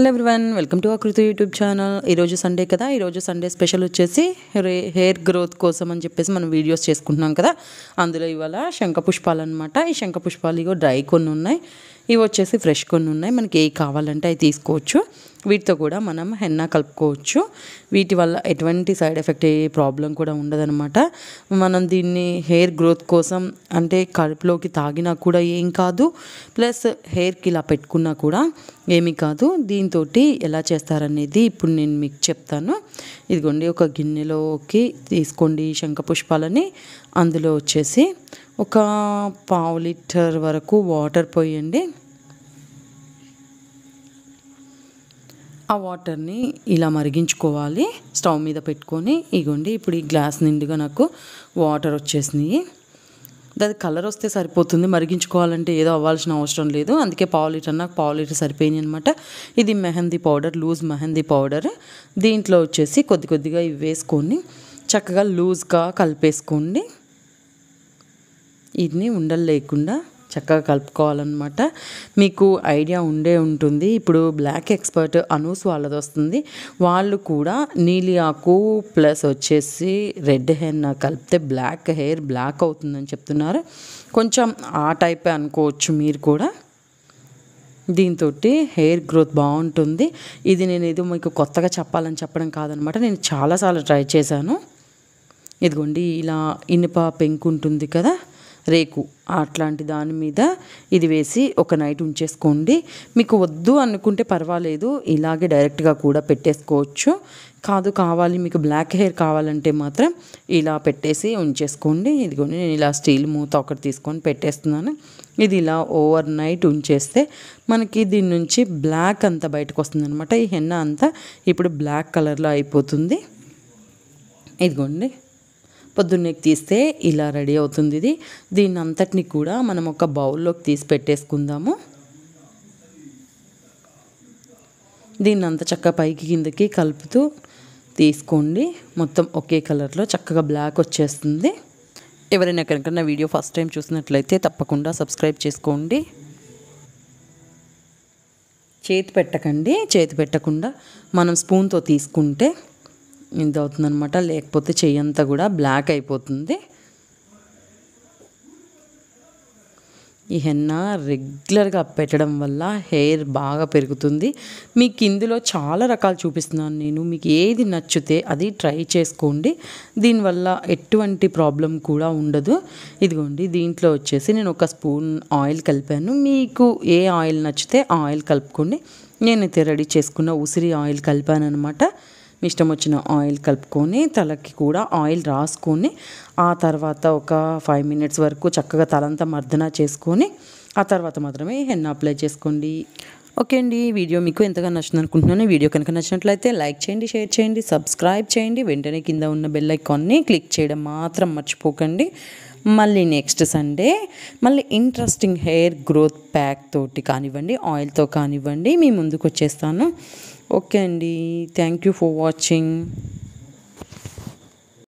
hello everyone welcome to Akruti YouTube channel ఈరోజు Sunday కదా ఈరోజు సండే స్పెషల్ వచ్చేసి హెయిర్ గ్రోత్ కోసం అని చెప్పేసి మనం వీడియోస్ చేసుకుంటున్నాం కదా అందులో ఇవాళ శంఖ పుష్పాలు అనమాట ఈ శంఖ పుష్పాలు ఇగో డ్రై కొన్ని ఉన్నాయి ఇవి వచ్చేసి ఫ్రెష్ కొన్ని ఉన్నాయి మనకి ఏవి కావాలంటే అవి తీసుకోవచ్చు వీటితో కూడా మనం హెన్నా కలుపుకోవచ్చు వీటి వల్ల ఎటువంటి సైడ్ ఎఫెక్ట్ ఏ ప్రాబ్లం కూడా ఉండదనమాట మనం దీన్ని హెయిర్ గ్రోత్ కోసం అంటే కడుపులోకి తాగినా కూడా ఏం కాదు ప్లస్ హెయిర్కి ఇలా పెట్టుకున్నా కూడా ఏమీ కాదు దీంతో ఎలా చేస్తారనేది ఇప్పుడు నేను మీకు చెప్తాను ఇదిగోండి ఒక గిన్నెలోకి తీసుకోండి శంఖ పుష్పాలని అందులో వచ్చేసి ఒక పావు లీటర్ వరకు వాటర్ పోయండి ఆ వాటర్ని ఇలా మరిగించుకోవాలి స్టవ్ మీద పెట్టుకొని ఇగోండి ఇప్పుడు ఈ గ్లాస్ నిండుగా నాకు వాటర్ వచ్చేసినాయి దాని కలర్ వస్తే సరిపోతుంది మరిగించుకోవాలంటే ఏదో అవ్వాల్సిన అవసరం లేదు అందుకే పావు లీటర్ నాకు పావు లీటర్ సరిపోయింది అనమాట ఇది mehndi powder loose mehndi powder దీంట్లో వచ్చేసి కొద్ది కొద్దిగా ఇవి వేసుకొని చక్కగా లూజ్గా కలిపేసుకోండి వీటిని ఉండలు లేకుండా చక్కగా కలుపుకోవాలన్నమాట మీకు ఐడియా ఉండే ఉంటుంది ఇప్పుడు బ్లాక్ ఎక్స్పర్ట్ అనూస్ వాళ్ళది వస్తుంది వాళ్ళు కూడా నీలి ఆకు ప్లస్ వచ్చేసి రెడ్ హెయిర్ కలిపితే బ్లాక్ హెయిర్ బ్లాక్ అవుతుందని చెప్తున్నారు కొంచెం ఆ టైపే అనుకోవచ్చు మీరు కూడా దీంతో హెయిర్ గ్రోత్ బాగుంటుంది ఇది నేను ఏదో మీకు కొత్తగా చెప్పాలని చెప్పడం కాదనమాట నేను చాలాసార్లు ట్రై చేశాను ఇదిగోండి ఇలా ఇనుప పెంకు ఉంటుంది కదా రేకు అట్లాంటి దాని మీద ఇది వేసి ఒక నైట్ ఉంచేసుకోండి మీకు వద్దు అనుకుంటే పర్వాలేదు ఇలాగే డైరెక్ట్గా కూడా పెట్టేసుకోవచ్చు కాదు కావాలి మీకు బ్లాక్ హెయిర్ కావాలంటే మాత్రం ఇలా పెట్టేసి ఉంచేసుకోండి ఇదిగోండి నేను ఇలా స్టీల్ మూత ఒకటి తీసుకొని పెట్టేస్తున్నాను ఇది ఇలా ఓవర్ నైట్ ఉంచేస్తే మనకి దీని నుంచి బ్లాక్ అంతా బయటకు వస్తుందన్నమాట ఈ హెన్న అంతా ఇప్పుడు బ్లాక్ కలర్లో అయిపోతుంది ఇదిగోండి పొద్దున్నే తీస్తే ఇలా రెడీ అవుతుంది ఇది దీని అంతటిని కూడా మనం ఒక బౌల్లోకి తీసి పెట్టేసుకుందాము దీన్ని అంత చక్క పైకి కిందకి కలుపుతూ తీసుకోండి మొత్తం ఒకే కలర్లో చక్కగా బ్లాక్ వచ్చేస్తుంది ఎవరైనా ఎక్కడికన్నా వీడియో ఫస్ట్ టైం చూసినట్లయితే తప్పకుండా సబ్స్క్రైబ్ చేసుకోండి చేతి పెట్టకండి చేతి పెట్టకుండా మనం స్పూన్తో తీసుకుంటే అవుతుంది అవుతుందనమాట లేకపోతే చెయ్యి అంతా కూడా బ్లాక్ అయిపోతుంది ఈ హెన్న రెగ్యులర్గా పెట్టడం వల్ల హెయిర్ బాగా పెరుగుతుంది మీకు ఇందులో చాలా రకాలు చూపిస్తున్నాను నేను మీకు ఏది నచ్చితే అది ట్రై చేసుకోండి దీనివల్ల ఎటువంటి ప్రాబ్లం కూడా ఉండదు ఇదిగోండి దీంట్లో వచ్చేసి నేను ఒక స్పూన్ ఆయిల్ కలిపాను మీకు ఏ ఆయిల్ నచ్చితే ఆయిల్ కలుపుకోండి నేనైతే రెడీ చేసుకున్న ఉసిరి ఆయిల్ కలిపాను అనమాట మీ ఇష్టం వచ్చిన ఆయిల్ కలుపుకొని తలకి కూడా ఆయిల్ రాసుకొని ఆ తర్వాత ఒక ఫైవ్ మినిట్స్ వరకు చక్కగా తలంతా మర్దన చేసుకొని ఆ తర్వాత మాత్రమే హెన్న అప్లై చేసుకోండి ఓకే అండి ఈ వీడియో మీకు ఎంతగా నచ్చింది అనుకుంటున్నాను వీడియో కనుక నచ్చినట్లయితే లైక్ చేయండి షేర్ చేయండి సబ్స్క్రైబ్ చేయండి వెంటనే కింద ఉన్న బెల్ ఐకాన్ని క్లిక్ చేయడం మాత్రం మర్చిపోకండి మళ్ళీ నెక్స్ట్ సండే మళ్ళీ ఇంట్రెస్టింగ్ హెయిర్ గ్రోత్ ప్యాక్ తోటి కానివ్వండి ఆయిల్తో కానివ్వండి మీ ముందుకు వచ్చేస్తాను ఓకే అండి థ్యాంక్ యూ ఫర్ వాచింగ్